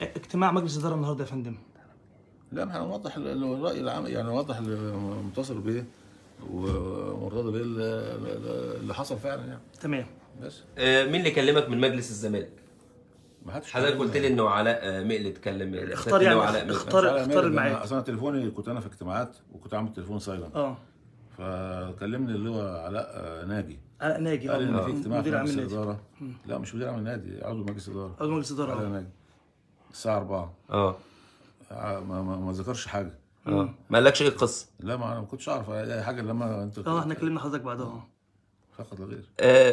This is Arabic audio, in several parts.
اجتماع مجلس الاداره النهارده يا فندم لا احنا نوضح الراي العام يعني نوضح المتصل بيه ومرتضى بيه اللي حصل فعلا يعني تمام بس آه، مين اللي كلمك من مجلس الزمالك؟ ما حدش حضرتك قلت لي انه علاء آه، مقل اتكلم اختار يعني علاء اختار اختار الميعاد اصل انا تليفوني كنت انا في اجتماعات وكنت عامل تليفون سايلنت اه فكلمني اللي هو علاء آه، ناجي علاء ناجي قال ان في اجتماع في مجلس الاداره لا مش مدير عام النادي عضو مجلس الاداره عضو مجلس الاداره علاء ناجي الساعه 4 آه. اه ما, ما, ما ذكرش حاجه اه ما قالكش ايه القصه لا ما انا ما كنتش اعرف اي حاجه لما انت اه احنا كلمنا حضرتك بعدها فقط لا غير آه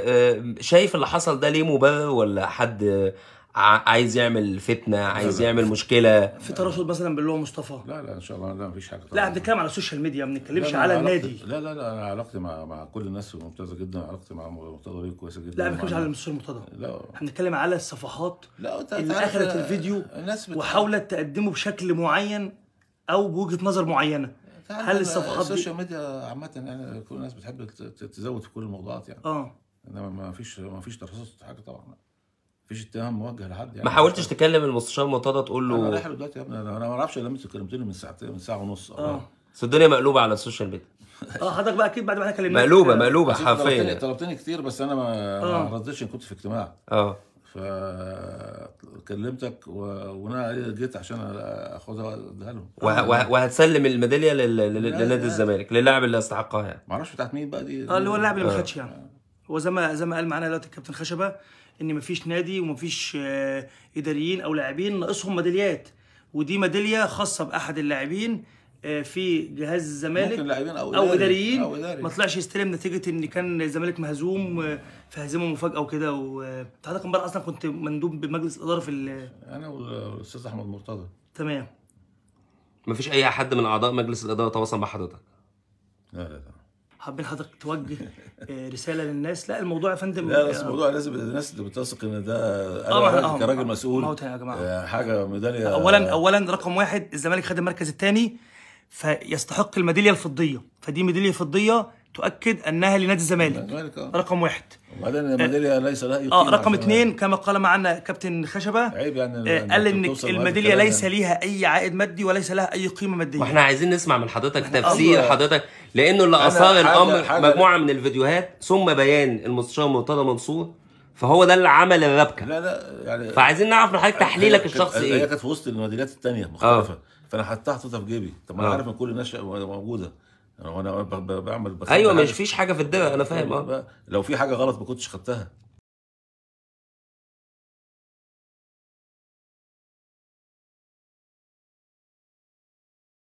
آه شايف اللي حصل ده ليه مبرر ولا حد عايز يعمل فتنه عايز يعمل مشكله في تراشد مثلا باللي هو مصطفى لا لا ان شاء الله لا مفيش حاجه طبعا. لا بنتكلم على السوشيال ميديا ما بنتكلمش على النادي لا لا لا انا علاقتي مع مع كل الناس ممتازه جدا علاقتي مع مرتضى كويسه جدا لا ما بنتكلمش على المستشار مرتضى لا احنا بنتكلم على الصفحات لا اللي اخذت الفيديو الناس بت... وحاولت تقدمه بشكل معين او بوجهه نظر معينه هل الصفحات دي السوشيال ميديا عامه يعني كل الناس بتحب تزود في كل الموضوعات يعني اه انما ما فيش ما فيش تخصص حاجه طبعا مفيش اتهام موجه لحد يعني ما حاولتش تكلم المستشار مرتضى تقول له انا رايح دلوقتي يا ابني انا ما اعرفش الا لمسه كلمتني من ساعتين من ساعه ونص آه. اه بس الدنيا مقلوبه على السوشيال ميديا اه حضرتك بقى اكيد بعد ما احنا كلمناك مقلوبه آه. مقلوبه حرفيا طلبتني كتير بس انا ما آه. ردتش كنت في اجتماع اه فكلمتك و... وانا جيت عشان اخدها اديها لهم وهتسلم الميداليه لل... الزمالك للاعب اللي استحقها يعني ما اعرفش بتاعت مين بقى دي اه اللي هو اللاعب اللي ما خدش يعني هو زي ما زي ما قال معانا دلوقتي الكابتن خشبه ان مفيش نادي ومفيش آه، اداريين او لاعبين ناقصهم ميداليات ودي ميداليه خاصه باحد اللاعبين آه، في جهاز الزمالك لاعبين او, أو اداريين ما طلعش يستلم نتيجه ان كان الزمالك مهزوم آه، في هزيمه مفاجاه وكده وانت حضرتك امبارح اصلا كنت مندوب بمجلس الاداره في انا والاستاذ احمد مرتضى تمام مفيش اي حد من اعضاء مجلس الاداره تواصل مع حضرتك لا لا لا حابين حضرتك توجه آه، رساله للناس لا الموضوع يا فندم لا بس الموضوع لازم الناس بتثق ان ده أنا أه، كراجل مسؤول يا جماعه آه، حاجه ميداليه اولا اولا رقم واحد الزمالك خد المركز الثاني فيستحق الميداليه الفضيه فدي ميداليه فضيه تؤكد انها لنادي الزمالك آه. رقم واحد وبعدين الميداليه آه، ليس لها اه رقم اثنين كما قال معنا كابتن خشبه عيب يعني آه قال ان الميداليه ليس يعني. ليها اي عائد مادي وليس لها اي قيمه ماديه واحنا عايزين نسمع من حضرتك تفسير حضرتك لانه اللي اثار الامر حاجة مجموعه من الفيديوهات ثم بيان المستشار مرتضى منصور فهو ده اللي عمل الربكه لا لا يعني فعايزين نعرف من حضرتك تحليلك الشخصي ايه هي كانت في وسط الميداليات الثانيه مختلفه آه. فانا حطيتها حطيتها في جيبي طب ما انا آه. عارف ان كل الناس موجوده انا بعمل بس ايوه مش فيش حاجه في الدنيا انا فاهم يعني اه لو في حاجه غلط ما كنتش خدتها